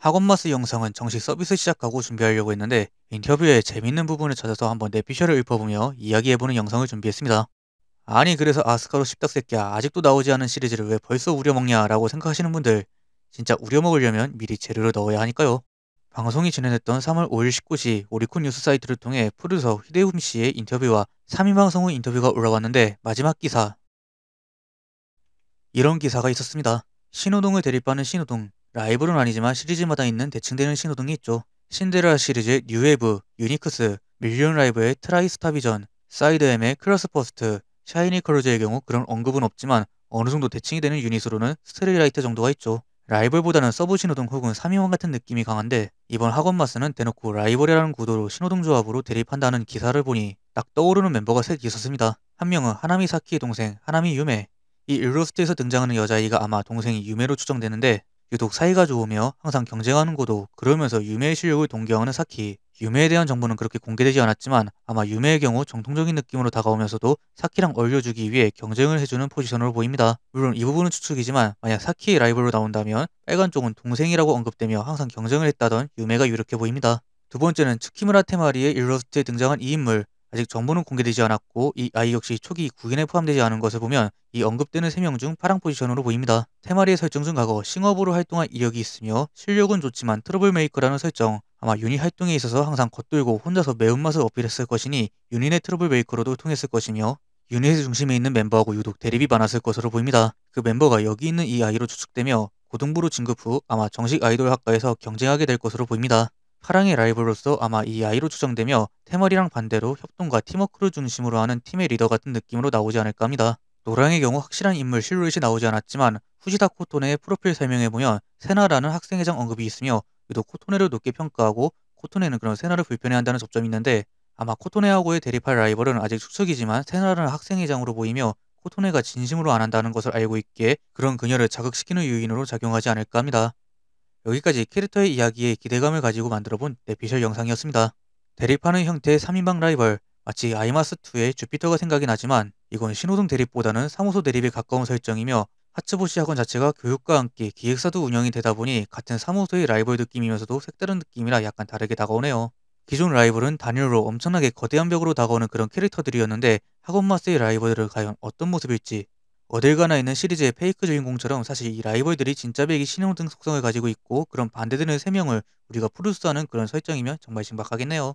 학원마스 영상은 정식 서비스 시작하고 준비하려고 했는데 인터뷰에 재밌는 부분을 찾아서 한번 내 피셜을 읊어보며 이야기해보는 영상을 준비했습니다. 아니 그래서 아스카로 십닥새끼야 아직도 나오지 않은 시리즈를 왜 벌써 우려먹냐 라고 생각하시는 분들 진짜 우려먹으려면 미리 재료를 넣어야 하니까요. 방송이 진행됐던 3월 5일 19시 오리콘 뉴스 사이트를 통해 프로듀서 히데움 씨의 인터뷰와 3인 방송 후 인터뷰가 올라왔는데 마지막 기사 이런 기사가 있었습니다. 신호동을 대립하는 신호동 라이브는 아니지만 시리즈마다 있는 대칭되는 신호등이 있죠. 신데렐라 시리즈 뉴웨이브, 유니크스, 밀리언 라이브의 트라이스타비전, 사이드엠의 크로스포스트, 샤이니 컬러즈의 경우 그런 언급은 없지만 어느 정도 대칭이 되는 유닛으로는 스트레이라이트 정도가 있죠. 라이벌보다는 서브 신호등 혹은 3인원 같은 느낌이 강한데 이번 학원마스는 대놓고 라이벌이라는 구도로 신호등 조합으로 대립한다는 기사를 보니 딱 떠오르는 멤버가 셋 있었습니다. 한 명은 하나미 사키의 동생 하나미 유메. 이 일로스트에서 등장하는 여자아이가 아마 동생이 유메로 추정되는데 유독 사이가 좋으며 항상 경쟁하는 고도 그러면서 유메의 실력을 동경하는 사키 유메에 대한 정보는 그렇게 공개되지 않았지만 아마 유메의 경우 정통적인 느낌으로 다가오면서도 사키랑 얼려주기 위해 경쟁을 해주는 포지션으로 보입니다. 물론 이 부분은 추측이지만 만약 사키의 라이벌로 나온다면 빨간 쪽은 동생이라고 언급되며 항상 경쟁을 했다던 유메가 유력해 보입니다. 두 번째는 츠키무라 테마리의 일러스트에 등장한 이 인물 아직 정보는 공개되지 않았고 이 아이 역시 초기 구인에 포함되지 않은 것을 보면 이 언급되는 3명 중 파랑 포지션으로 보입니다. 테마리의 설정 중 과거 싱어보로 활동한 이력이 있으며 실력은 좋지만 트러블메이커라는 설정 아마 윤희 활동에 있어서 항상 겉돌고 혼자서 매운맛을 어필했을 것이니 윤희의 트러블메이커로도 통했을 것이며 유닛의 중심에 있는 멤버하고 유독 대립이 많았을 것으로 보입니다. 그 멤버가 여기 있는 이 아이로 추측되며 고등부로 진급 후 아마 정식 아이돌 학과에서 경쟁하게 될 것으로 보입니다. 파랑의 라이벌로서 아마 이 아이로 추정되며 테머리랑 반대로 협동과 팀워크를 중심으로 하는 팀의 리더 같은 느낌으로 나오지 않을까 합니다. 노랑의 경우 확실한 인물 실루엣이 나오지 않았지만 후지다 코토네의 프로필 설명에 보면 세나라는 학생회장 언급이 있으며 유독 코토네를 높게 평가하고 코토네는 그런 세나를 불편해한다는 접점이 있는데 아마 코토네하고의 대립할 라이벌은 아직 추측이지만 세나라는 학생회장으로 보이며 코토네가 진심으로 안 한다는 것을 알고 있기에 그런 그녀를 자극시키는 요인으로 작용하지 않을까 합니다. 여기까지 캐릭터의 이야기에 기대감을 가지고 만들어본 내피셜 영상이었습니다. 대립하는 형태의 3인방 라이벌, 마치 아이마스2의 주피터가 생각이 나지만 이건 신호등 대립보다는 사무소 대립에 가까운 설정이며 하츠보시 학원 자체가 교육과 함께 기획사도 운영이 되다 보니 같은 사무소의 라이벌 느낌이면서도 색다른 느낌이라 약간 다르게 다가오네요. 기존 라이벌은 단일로 엄청나게 거대한 벽으로 다가오는 그런 캐릭터들이었는데 학원마스의 라이벌들은 과연 어떤 모습일지 어딜 가나 있는 시리즈의 페이크 주인공처럼 사실 이 라이벌들이 진짜 배기 신형등 속성을 가지고 있고 그런 반대되는 세명을 우리가 프루스하는 그런 설정이면 정말 신박하겠네요.